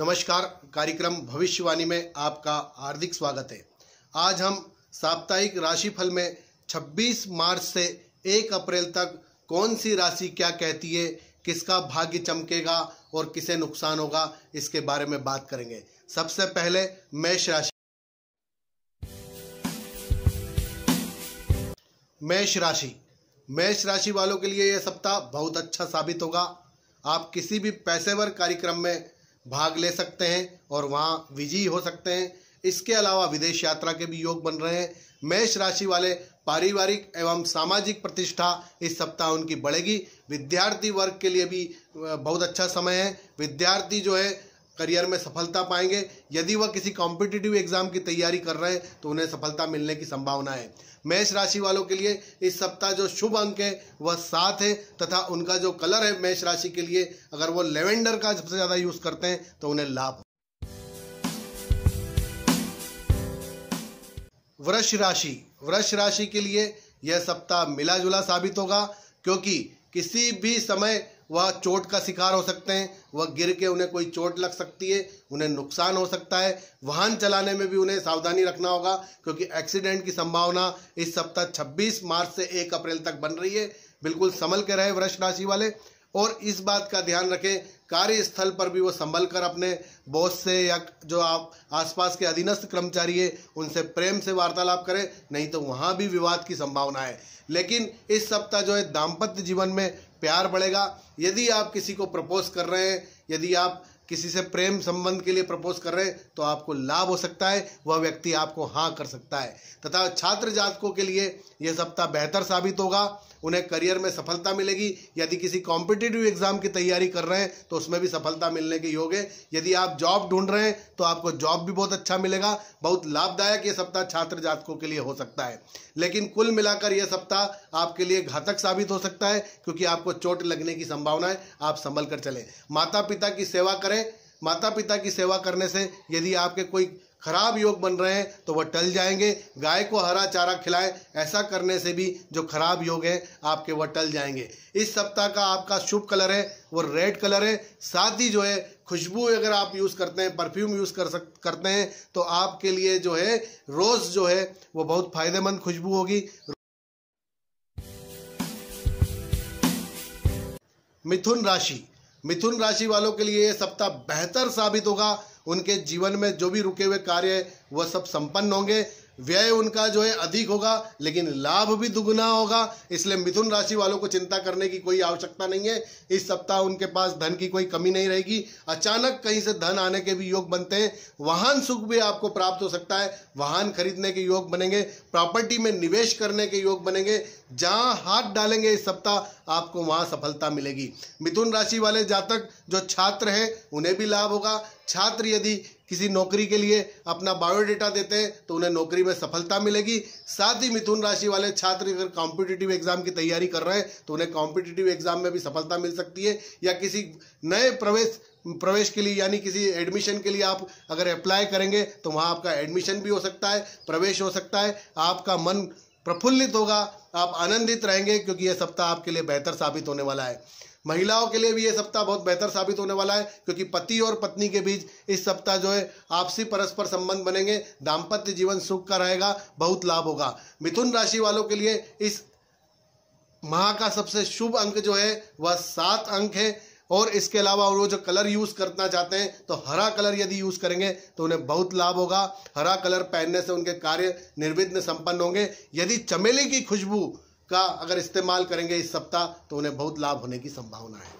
नमस्कार कार्यक्रम भविष्यवाणी में आपका हार्दिक स्वागत है आज हम साप्ताहिक राशिफल में 26 मार्च से 1 अप्रैल तक कौन सी राशि क्या कहती है किसका भाग्य चमकेगा और किसे नुकसान होगा इसके बारे में बात करेंगे सबसे पहले मेष राशि मेष राशि मेष राशि वालों के लिए यह सप्ताह बहुत अच्छा साबित होगा आप किसी भी पैसेवर कार्यक्रम में भाग ले सकते हैं और वहाँ विजयी हो सकते हैं इसके अलावा विदेश यात्रा के भी योग बन रहे हैं मेष राशि वाले पारिवारिक एवं सामाजिक प्रतिष्ठा इस सप्ताह उनकी बढ़ेगी विद्यार्थी वर्ग के लिए भी बहुत अच्छा समय है विद्यार्थी जो है करियर में सफलता पाएंगे यदि वह किसी कॉम्पिटिटिव एग्जाम की तैयारी कर रहे हैं तो उन्हें सफलता मिलने की संभावना है मेष राशि वालों के लिए इस सप्ताह जो शुभ अंक है वह सात है तथा उनका जो कलर है मेष राशि के लिए अगर वो लेवेंडर का सबसे ज़्यादा यूज़ करते हैं तो उन्हें लाभ वृक्ष राशि वृक्ष राशि के लिए यह सप्ताह मिला जुला साबित होगा क्योंकि किसी भी समय वह चोट का शिकार हो सकते हैं वह गिर के उन्हें कोई चोट लग सकती है उन्हें नुकसान हो सकता है वाहन चलाने में भी उन्हें सावधानी रखना होगा क्योंकि एक्सीडेंट की संभावना इस सप्ताह 26 मार्च से 1 अप्रैल तक बन रही है बिल्कुल संभल के रहे वृक्ष राशि वाले और इस बात का ध्यान रखें कार्यस्थल पर भी वो संभल कर अपने बॉस से या जो आप आसपास के अधीनस्थ कर्मचारी है उनसे प्रेम से वार्तालाप करें नहीं तो वहाँ भी विवाद की संभावना है लेकिन इस सप्ताह जो है दाम्पत्य जीवन में प्यार बढ़ेगा यदि आप किसी को प्रपोज कर रहे हैं यदि आप किसी से प्रेम संबंध के लिए प्रपोज कर रहे हैं तो आपको लाभ हो सकता है वह व्यक्ति आपको हाँ कर सकता है तथा छात्र जातकों के लिए यह सप्ताह बेहतर साबित होगा उन्हें करियर में सफलता मिलेगी यदि किसी कॉम्पिटेटिव एग्जाम की तैयारी कर रहे हैं तो उसमें भी सफलता मिलने के योग है यदि आप जॉब ढूंढ रहे हैं तो आपको जॉब भी बहुत अच्छा मिलेगा बहुत लाभदायक ये सप्ताह छात्र जातकों के लिए हो सकता है लेकिन कुल मिलाकर यह सप्ताह आपके लिए घातक साबित हो सकता है क्योंकि आपको चोट लगने की संभावना है आप संभल कर चलें माता पिता की सेवा करें माता पिता की सेवा करने से यदि आपके कोई खराब योग बन रहे हैं तो वह टल जाएंगे गाय को हरा चारा खिलाएं ऐसा करने से भी जो खराब योग हैं आपके वह टल जाएंगे इस सप्ताह का आपका शुभ कलर है वो रेड कलर है साथ ही जो है खुशबू अगर आप यूज़ करते हैं परफ्यूम यूज़ कर सक करते हैं तो आपके लिए जो है रोज़ जो है वो बहुत फायदेमंद खुशबू होगी मिथुन राशि मिथुन राशि वालों के लिए ये सप्ताह बेहतर साबित होगा उनके जीवन में जो भी रुके हुए कार्य है वह सब संपन्न होंगे व्यय उनका जो है अधिक होगा लेकिन लाभ भी दुगुना होगा इसलिए मिथुन राशि वालों को चिंता करने की कोई आवश्यकता नहीं है इस सप्ताह उनके पास धन की कोई कमी नहीं रहेगी अचानक कहीं से धन आने के भी योग बनते हैं वाहन सुख भी आपको प्राप्त हो सकता है वाहन खरीदने के योग बनेंगे प्रॉपर्टी में निवेश करने के योग बनेंगे जहां हाथ डालेंगे इस सप्ताह आपको वहां सफलता मिलेगी मिथुन राशि वाले जातक जो छात्र हैं उन्हें भी लाभ होगा छात्र यदि किसी नौकरी के लिए अपना बायोडाटा देते हैं तो उन्हें नौकरी में सफलता मिलेगी साथ ही मिथुन राशि वाले छात्र अगर कॉम्पिटिटिव एग्जाम की तैयारी कर रहे हैं तो उन्हें कॉम्पिटिटिव एग्जाम में भी सफलता मिल सकती है या किसी नए प्रवेश प्रवेश के लिए यानी किसी एडमिशन के लिए आप अगर अप्लाई करेंगे तो वहाँ आपका एडमिशन भी हो सकता है प्रवेश हो सकता है आपका मन प्रफुल्लित होगा आप आनंदित रहेंगे क्योंकि यह सप्ताह आपके लिए बेहतर साबित होने वाला है महिलाओं के लिए भी ये सप्ताह बहुत बेहतर साबित होने वाला है क्योंकि पति और पत्नी के बीच इस सप्ताह जो है आपसी परस्पर संबंध बनेंगे दाम्पत्य जीवन सुख का रहेगा बहुत लाभ होगा मिथुन राशि वालों के लिए इस माह का सबसे शुभ अंक जो है वह सात अंक है और इसके अलावा वो जो कलर यूज़ करना चाहते हैं तो हरा कलर यदि यूज़ करेंगे तो उन्हें बहुत लाभ होगा हरा कलर पहनने से उनके कार्य निर्विघ्न संपन्न होंगे यदि चमेली की खुशबू का अगर इस्तेमाल करेंगे इस सप्ताह तो उन्हें बहुत लाभ होने की संभावना है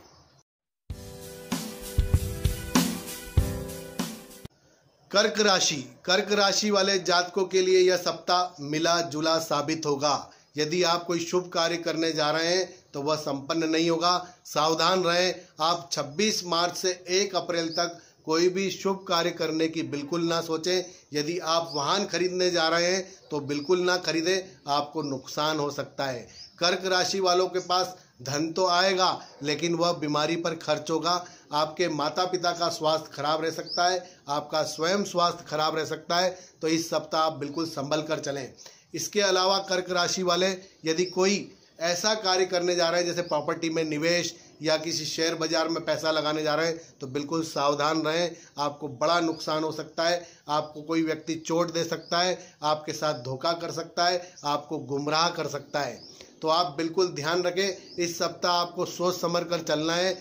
कर्क राशि कर्क राशि वाले जातकों के लिए यह सप्ताह मिला जुला साबित होगा यदि आप कोई शुभ कार्य करने जा रहे हैं तो वह संपन्न नहीं होगा सावधान रहें आप 26 मार्च से 1 अप्रैल तक कोई भी शुभ कार्य करने की बिल्कुल ना सोचें यदि आप वाहन खरीदने जा रहे हैं तो बिल्कुल ना खरीदें आपको नुकसान हो सकता है कर्क राशि वालों के पास धन तो आएगा लेकिन वह बीमारी पर खर्च होगा आपके माता पिता का स्वास्थ्य खराब रह सकता है आपका स्वयं स्वास्थ्य खराब रह सकता है तो इस सप्ताह आप बिल्कुल संभल कर चलें इसके अलावा कर्क राशि वाले यदि कोई ऐसा कार्य करने जा रहे हैं जैसे प्रॉपर्टी में निवेश या किसी शेयर बाज़ार में पैसा लगाने जा रहे हैं तो बिल्कुल सावधान रहें आपको बड़ा नुकसान हो सकता है आपको कोई व्यक्ति चोट दे सकता है आपके साथ धोखा कर सकता है आपको गुमराह कर सकता है तो आप बिल्कुल ध्यान रखें इस सप्ताह आपको सोच समझ कर चलना है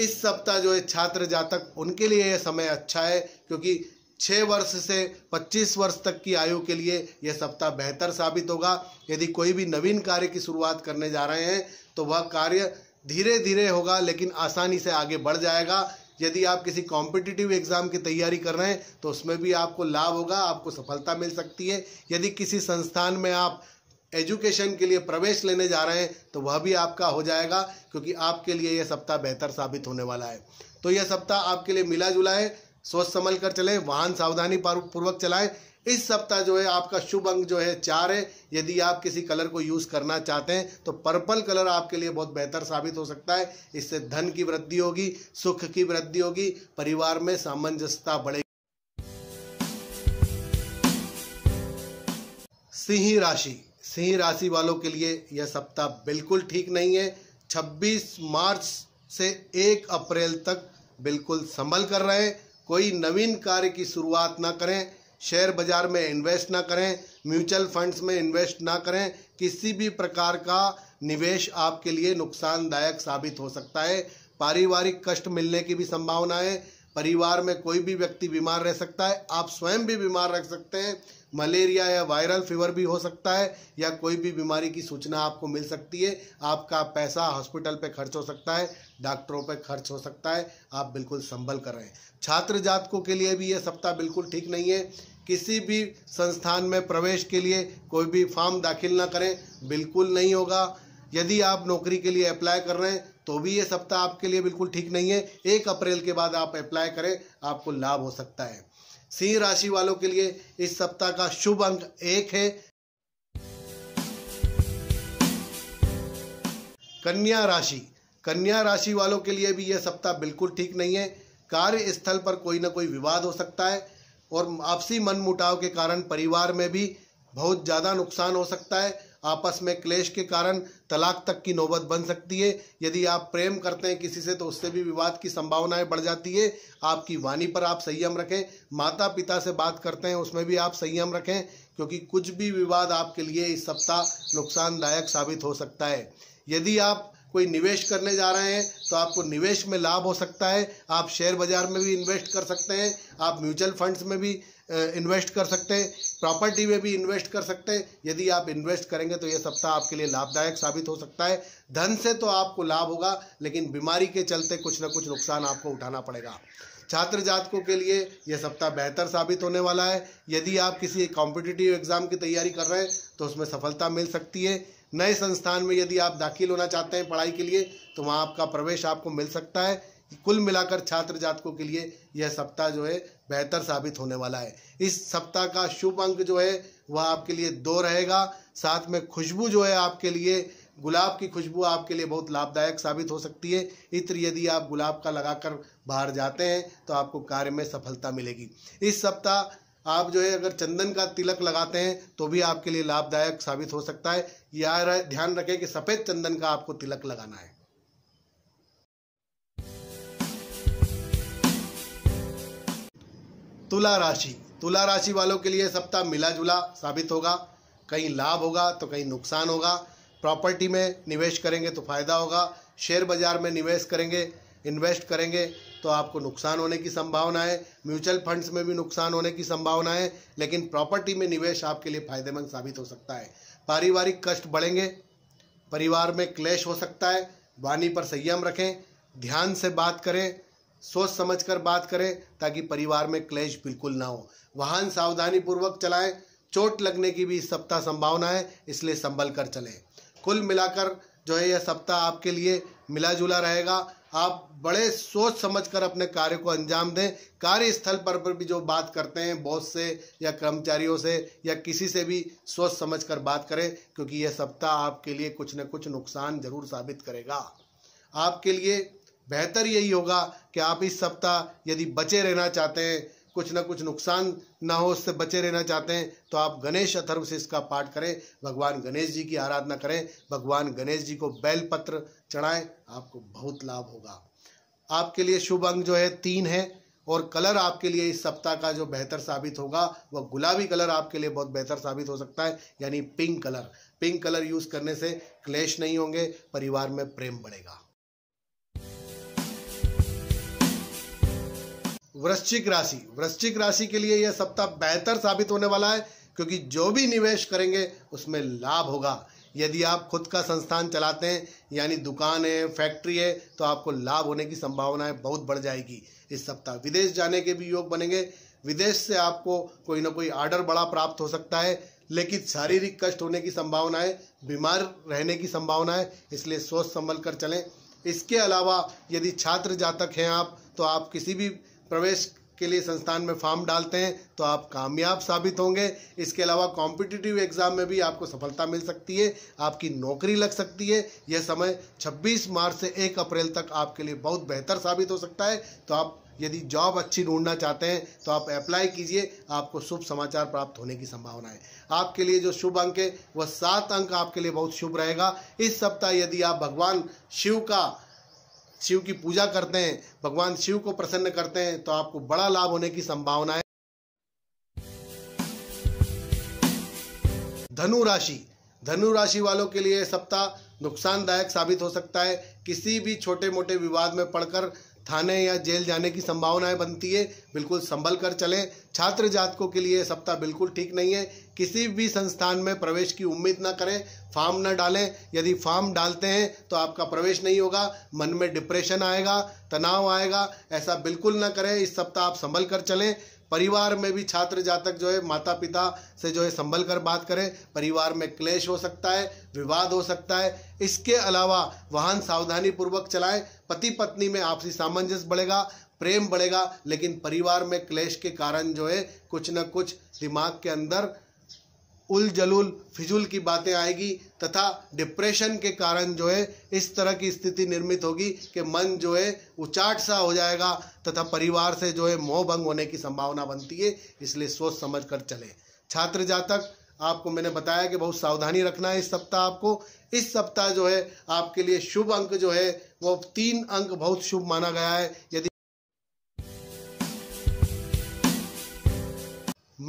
इस सप्ताह जो है छात्र जातक उनके लिए यह समय अच्छा है क्योंकि छः वर्ष से पच्चीस वर्ष तक की आयु के लिए यह सप्ताह बेहतर साबित होगा यदि कोई भी नवीन कार्य की शुरुआत करने जा रहे हैं तो वह कार्य धीरे धीरे होगा लेकिन आसानी से आगे बढ़ जाएगा यदि आप किसी कॉम्पिटिटिव एग्ज़ाम की तैयारी कर रहे हैं तो उसमें भी आपको लाभ होगा आपको सफलता मिल सकती है यदि किसी संस्थान में आप एजुकेशन के लिए प्रवेश लेने जा रहे हैं तो वह भी आपका हो जाएगा क्योंकि आपके लिए यह सप्ताह बेहतर साबित होने वाला है तो यह सप्ताह आपके लिए मिला जुला है सोच संभल कर चलें वाहन सावधानी पूर्वक चलाएं इस सप्ताह जो है आपका शुभ अंक जो है चार है यदि आप किसी कलर को यूज़ करना चाहते हैं तो पर्पल कलर आपके लिए बहुत बेहतर साबित हो सकता है इससे धन की वृद्धि होगी सुख की वृद्धि होगी परिवार में सामंजस्यता बढ़ेगी सिंह राशि सिंह राशि वालों के लिए यह सप्ताह बिल्कुल ठीक नहीं है 26 मार्च से 1 अप्रैल तक बिल्कुल संभल कर रहे कोई नवीन कार्य की शुरुआत ना करें शेयर बाजार में इन्वेस्ट ना करें म्यूचुअल फंड्स में इन्वेस्ट ना करें किसी भी प्रकार का निवेश आपके लिए नुकसानदायक साबित हो सकता है पारिवारिक कष्ट मिलने की भी संभावना है परिवार में कोई भी व्यक्ति बीमार रह सकता है आप स्वयं भी बीमार रह सकते हैं मलेरिया या वायरल फीवर भी हो सकता है या कोई भी बीमारी की सूचना आपको मिल सकती है आपका पैसा हॉस्पिटल पे खर्च हो सकता है डॉक्टरों पे खर्च हो सकता है आप बिल्कुल संभल कर रहे हैं छात्र जातकों के लिए भी ये सप्ताह बिल्कुल ठीक नहीं है किसी भी संस्थान में प्रवेश के लिए कोई भी फॉर्म दाखिल ना करें बिल्कुल नहीं होगा यदि आप नौकरी के लिए अप्लाई कर रहे हैं तो भी ये सप्ताह आपके लिए बिल्कुल ठीक नहीं है एक अप्रैल के बाद आप अप्लाई करें आपको लाभ हो सकता है सिंह राशि वालों के लिए इस सप्ताह का शुभ अंक एक है कन्या राशि कन्या राशि वालों के लिए भी यह सप्ताह बिल्कुल ठीक नहीं है कार्य स्थल पर कोई ना कोई विवाद हो सकता है और आपसी मनमुटाव के कारण परिवार में भी बहुत ज़्यादा नुकसान हो सकता है आपस में क्लेश के कारण तलाक तक की नौबत बन सकती है यदि आप प्रेम करते हैं किसी से तो उससे भी विवाद की संभावनाएं बढ़ जाती है आपकी वाणी पर आप संयम रखें माता पिता से बात करते हैं उसमें भी आप संयम रखें क्योंकि कुछ भी विवाद आपके लिए इस सप्ताह नुकसानदायक साबित हो सकता है यदि आप कोई निवेश करने जा रहे हैं तो आपको निवेश में लाभ हो सकता है आप शेयर बाजार में भी इन्वेस्ट कर सकते हैं आप म्यूचुअल फंड्स में भी इन्वेस्ट कर सकते हैं प्रॉपर्टी में भी इन्वेस्ट कर सकते हैं यदि आप इन्वेस्ट करेंगे तो ये सप्ताह आपके लिए लाभदायक साबित हो सकता है धन से तो आपको लाभ होगा लेकिन बीमारी के चलते कुछ ना कुछ नुकसान आपको उठाना पड़ेगा छात्र जातकों के लिए यह सप्ताह बेहतर साबित होने वाला है यदि आप किसी कॉम्पिटिटिव एग्जाम की तैयारी कर रहे हैं तो उसमें सफलता मिल सकती है नए संस्थान में यदि आप दाखिल होना चाहते हैं पढ़ाई के लिए तो वहाँ आपका प्रवेश आपको मिल सकता है कुल मिलाकर छात्र जातकों के लिए यह सप्ताह जो है बेहतर साबित होने वाला है इस सप्ताह का शुभ अंक जो है वह आपके लिए दो रहेगा साथ में खुशबू जो है आपके लिए गुलाब की खुशबू आपके लिए बहुत लाभदायक साबित हो सकती है इत्र यदि आप गुलाब का लगाकर बाहर जाते हैं तो आपको कार्य में सफलता मिलेगी इस सप्ताह आप जो है अगर चंदन का तिलक लगाते हैं तो भी आपके लिए लाभदायक साबित हो सकता है यह ध्यान रखें कि सफ़ेद चंदन का आपको तिलक लगाना है तुला राशि तुला राशि वालों के लिए सप्ताह मिला जुला साबित होगा कहीं लाभ होगा तो कहीं नुकसान होगा प्रॉपर्टी में निवेश करेंगे तो फायदा होगा शेयर बाजार में निवेश करेंगे इन्वेस्ट करेंगे तो आपको नुकसान होने की संभावना है म्यूचुअल फंड्स में भी नुकसान होने की संभावना है लेकिन प्रॉपर्टी में निवेश आपके लिए फायदेमंद साबित हो सकता है पारिवारिक कष्ट बढ़ेंगे परिवार में क्लेश हो सकता है वाणी पर संयम रखें ध्यान से बात करें सोच समझकर बात करें ताकि परिवार में क्लेश बिल्कुल ना हो वाहन सावधानी पूर्वक चलाएं चोट लगने की भी इस सप्ताह संभावना है इसलिए संभल कर चलें कुल मिलाकर जो है यह सप्ताह आपके लिए मिला जुला रहेगा आप बड़े सोच समझकर अपने कार्य को अंजाम दें कार्यस्थल पर, पर भी जो बात करते हैं बॉस से या कर्मचारियों से या किसी से भी सोच समझकर बात करें क्योंकि यह सप्ताह आपके लिए कुछ न कुछ नुकसान जरूर साबित करेगा आपके लिए बेहतर यही होगा कि आप इस सप्ताह यदि बचे रहना चाहते हैं कुछ ना कुछ नुकसान ना हो उससे बचे रहना चाहते हैं तो आप गणेश अथर्व से इसका पाठ करें भगवान गणेश जी की आराधना करें भगवान गणेश जी को बैल पत्र चढ़ाएं आपको बहुत लाभ होगा आपके लिए शुभ अंग जो है तीन है और कलर आपके लिए इस सप्ताह का जो बेहतर साबित होगा वह गुलाबी कलर आपके लिए बहुत बेहतर साबित हो सकता है यानी pink colour pink colour use करने से क्लेश नहीं होंगे परिवार में प्रेम बढ़ेगा वृश्चिक राशि वृश्चिक राशि के लिए यह सप्ताह बेहतर साबित होने वाला है क्योंकि जो भी निवेश करेंगे उसमें लाभ होगा यदि आप खुद का संस्थान चलाते हैं यानी दुकान है फैक्ट्री है तो आपको लाभ होने की संभावनाएं बहुत बढ़ जाएगी इस सप्ताह विदेश जाने के भी योग बनेंगे विदेश से आपको कोई ना कोई आर्डर बड़ा प्राप्त हो सकता है लेकिन शारीरिक कष्ट होने की संभावनाएं बीमार रहने की संभावना है इसलिए सोच संभल कर चलें इसके अलावा यदि छात्र जातक हैं आप तो आप किसी भी प्रवेश के लिए संस्थान में फॉर्म डालते हैं तो आप कामयाब साबित होंगे इसके अलावा कॉम्पिटिटिव एग्जाम में भी आपको सफलता मिल सकती है आपकी नौकरी लग सकती है यह समय 26 मार्च से 1 अप्रैल तक आपके लिए बहुत बेहतर साबित हो सकता है तो आप यदि जॉब अच्छी ढूंढना चाहते हैं तो आप अप्लाई कीजिए आपको शुभ समाचार प्राप्त होने की संभावना है आपके लिए जो शुभ अंक है वह सात अंक आपके लिए बहुत शुभ रहेगा इस सप्ताह यदि आप भगवान शिव का शिव की पूजा करते हैं भगवान शिव को प्रसन्न करते हैं तो आपको बड़ा लाभ होने की संभावना है धनु राशि धनु राशि वालों के लिए सप्ताह नुकसानदायक साबित हो सकता है किसी भी छोटे मोटे विवाद में पड़कर थाने या जेल जाने की संभावनाएं बनती है बिल्कुल संभल कर चलें छात्र जातकों के लिए सप्ताह बिल्कुल ठीक नहीं है किसी भी संस्थान में प्रवेश की उम्मीद ना करें फॉर्म ना डालें यदि फॉर्म डालते हैं तो आपका प्रवेश नहीं होगा मन में डिप्रेशन आएगा तनाव आएगा ऐसा बिल्कुल ना करें इस सप्ताह आप संभल कर चलें परिवार में भी छात्र जातक जो है माता पिता से जो है संभल कर बात करें परिवार में क्लेश हो सकता है विवाद हो सकता है इसके अलावा वाहन सावधानी पूर्वक चलाएं पति पत्नी में आपसी सामंजस्य बढ़ेगा प्रेम बढ़ेगा लेकिन परिवार में क्लेश के कारण जो है कुछ न कुछ दिमाग के अंदर उल जलूल फिजूल की बातें आएगी तथा डिप्रेशन के कारण जो है इस तरह की स्थिति निर्मित होगी कि मन जो है उचाट सा हो जाएगा तथा परिवार से जो है मोह भंग होने की संभावना बनती है इसलिए सोच समझ कर चले छात्र जातक आपको मैंने बताया कि बहुत सावधानी रखना है इस सप्ताह आपको इस सप्ताह जो है आपके लिए शुभ अंक जो है वो तीन अंक बहुत शुभ माना गया है यदि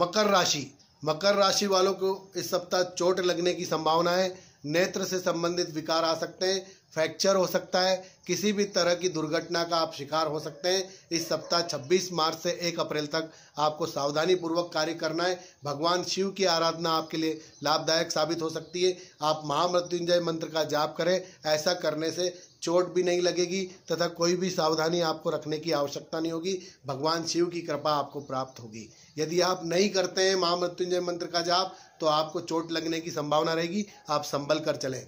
मकर राशि मकर राशि वालों को इस सप्ताह चोट लगने की संभावना है नेत्र से संबंधित विकार आ सकते हैं फ्रैक्चर हो सकता है किसी भी तरह की दुर्घटना का आप शिकार हो सकते हैं इस सप्ताह 26 मार्च से 1 अप्रैल तक आपको सावधानी पूर्वक कार्य करना है भगवान शिव की आराधना आपके लिए लाभदायक साबित हो सकती है आप महामृत्युंजय मंत्र का जाप करें ऐसा करने से चोट भी नहीं लगेगी तथा कोई भी सावधानी आपको रखने की आवश्यकता नहीं होगी भगवान शिव की कृपा आपको प्राप्त होगी यदि आप नहीं करते हैं महामृत्युंजय मंत्र का जाप तो आपको चोट लगने की संभावना रहेगी आप संभल कर चलें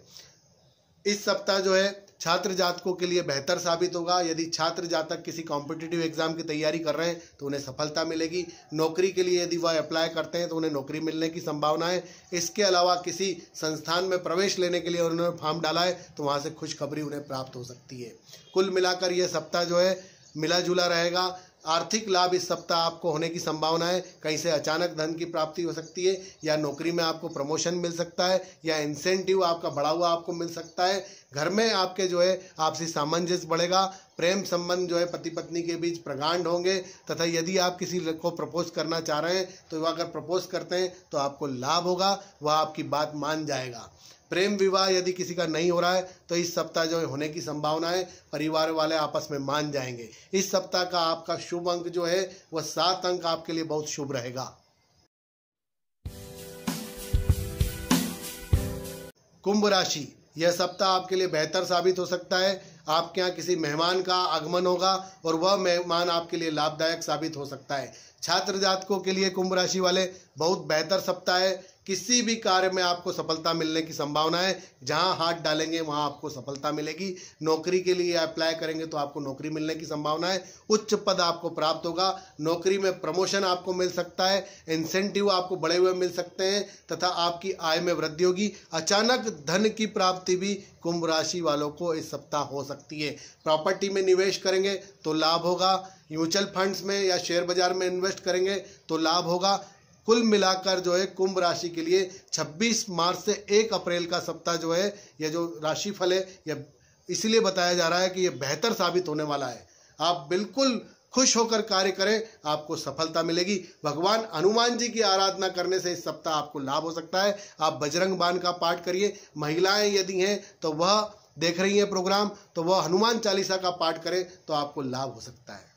इस सप्ताह जो है छात्र जातकों के लिए बेहतर साबित होगा यदि छात्र जातक किसी कॉम्पिटिटिव एग्जाम की तैयारी कर रहे हैं तो उन्हें सफलता मिलेगी नौकरी के लिए यदि वह अप्लाई करते हैं तो उन्हें नौकरी मिलने की संभावना है इसके अलावा किसी संस्थान में प्रवेश लेने के लिए उन्होंने फॉर्म डाला है तो वहाँ से खुशखबरी उन्हें प्राप्त हो सकती है कुल मिलाकर यह सप्ताह जो है मिला जुला रहेगा आर्थिक लाभ इस सप्ताह आपको होने की संभावना है कहीं से अचानक धन की प्राप्ति हो सकती है या नौकरी में आपको प्रमोशन मिल सकता है या इंसेंटिव आपका बढ़ा हुआ आपको मिल सकता है घर में आपके जो है आपसी सामंजस्य बढ़ेगा प्रेम संबंध जो है पति पत्नी के बीच प्रगांड होंगे तथा यदि आप किसी को प्रपोज करना चाह रहे हैं तो वह अगर प्रपोज करते हैं तो आपको लाभ होगा वह आपकी बात मान जाएगा प्रेम विवाह यदि किसी का नहीं हो रहा है तो इस सप्ताह जो होने की संभावना है परिवार वाले आपस में मान जाएंगे इस सप्ताह का आपका शुभ अंक जो है वह सात अंक आपके लिए बहुत शुभ रहेगा कुंभ राशि यह सप्ताह आपके लिए बेहतर साबित हो सकता है आपके यहाँ किसी मेहमान का आगमन होगा और वह मेहमान आपके लिए लाभदायक साबित हो सकता है छात्र जातकों के लिए कुंभ राशि वाले बहुत बेहतर सप्ताह है किसी भी कार्य में आपको सफलता मिलने की संभावना है जहां हाथ डालेंगे वहां आपको सफलता मिलेगी नौकरी के लिए अप्लाई करेंगे तो आपको नौकरी मिलने की संभावना है उच्च पद आपको प्राप्त होगा नौकरी में प्रमोशन आपको मिल सकता है इंसेंटिव आपको बड़े हुए मिल सकते हैं तथा आपकी आय में वृद्धि होगी अचानक धन की प्राप्ति भी कुंभ राशि वालों को इस सप्ताह हो सकती है प्रॉपर्टी में निवेश करेंगे तो लाभ होगा म्यूचुअल फंड्स में या शेयर बाजार में इन्वेस्ट करेंगे तो लाभ होगा कुल मिलाकर जो है कुंभ राशि के लिए 26 मार्च से 1 अप्रैल का सप्ताह जो है यह जो राशि फल है यह इसलिए बताया जा रहा है कि यह बेहतर साबित होने वाला है आप बिल्कुल खुश होकर कार्य करें आपको सफलता मिलेगी भगवान हनुमान जी की आराधना करने से इस सप्ताह आपको लाभ हो सकता है आप बजरंग बाण का पाठ करिए महिलाएं यदि हैं तो वह देख रही हैं प्रोग्राम तो वह हनुमान चालीसा का पाठ करें तो आपको लाभ हो सकता है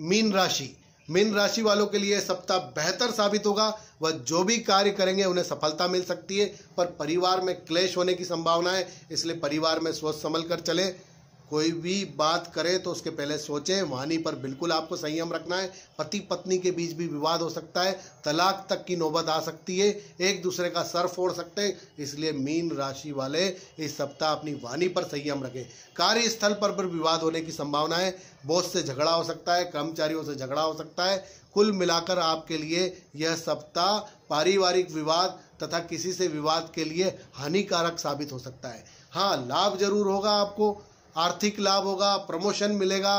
मीन राशि मीन राशि वालों के लिए सप्ताह बेहतर साबित होगा वह जो भी कार्य करेंगे उन्हें सफलता मिल सकती है पर परिवार में क्लेश होने की संभावना है इसलिए परिवार में सोच संभल कर चलें कोई भी बात करे तो उसके पहले सोचें वाणी पर बिल्कुल आपको संयम रखना है पति पत्नी के बीच भी विवाद हो सकता है तलाक तक की नौबत आ सकती है एक दूसरे का सर फोड़ सकते हैं इसलिए मीन राशि वाले इस सप्ताह अपनी वाणी पर संयम रखें कार्यस्थल पर भी विवाद होने की संभावना है बॉस से झगड़ा हो सकता है कर्मचारियों से झगड़ा हो सकता है कुल मिलाकर आपके लिए यह सप्ताह पारिवारिक विवाद तथा किसी से विवाद के लिए हानिकारक साबित हो सकता है हाँ लाभ जरूर होगा आपको आर्थिक लाभ होगा प्रमोशन मिलेगा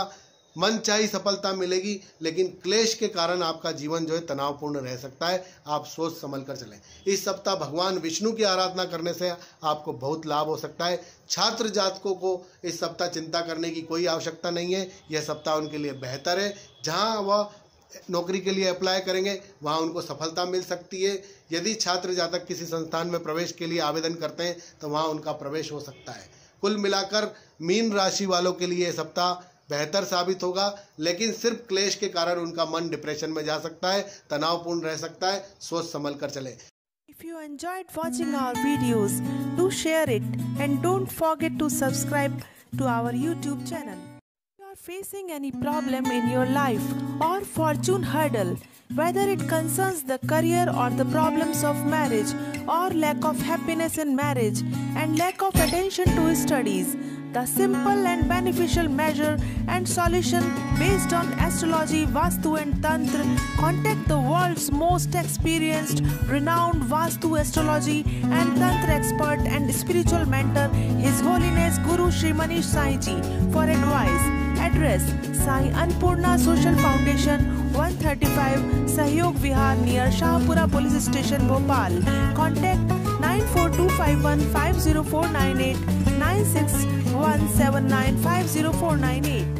मन मनचाही सफलता मिलेगी लेकिन क्लेश के कारण आपका जीवन जो है तनावपूर्ण रह सकता है आप सोच संभल कर चलें इस सप्ताह भगवान विष्णु की आराधना करने से आपको बहुत लाभ हो सकता है छात्र जातकों को इस सप्ताह चिंता करने की कोई आवश्यकता नहीं है यह सप्ताह उनके लिए बेहतर है जहाँ वह नौकरी के लिए अप्लाई करेंगे वहाँ उनको सफलता मिल सकती है यदि छात्र जातक किसी संस्थान में प्रवेश के लिए आवेदन करते हैं तो वहाँ उनका प्रवेश हो सकता है कुल मिलाकर मीन राशि वालों के लिए सप्ताह बेहतर साबित होगा लेकिन सिर्फ क्लेश के कारण उनका मन डिप्रेशन में जा सकता है तनावपूर्ण रह सकता है सोच संभल कर चले if you enjoyed watching our video to share it and don't forget to subscribe to our YouTube channel facing any problem in your life or fortune hurdle, whether it concerns the career or the problems of marriage or lack of happiness in marriage and lack of attention to studies, the simple and beneficial measure and solution based on astrology, Vastu and Tantra, contact the world's most experienced, renowned Vastu astrology and Tantra expert and spiritual mentor, His Holiness Guru Sri Manish Saiji, for advice. Address Sai Annapurna social foundation 135 Sahyog Vihar near Shahpura police station Bhopal contact 9425150498 eight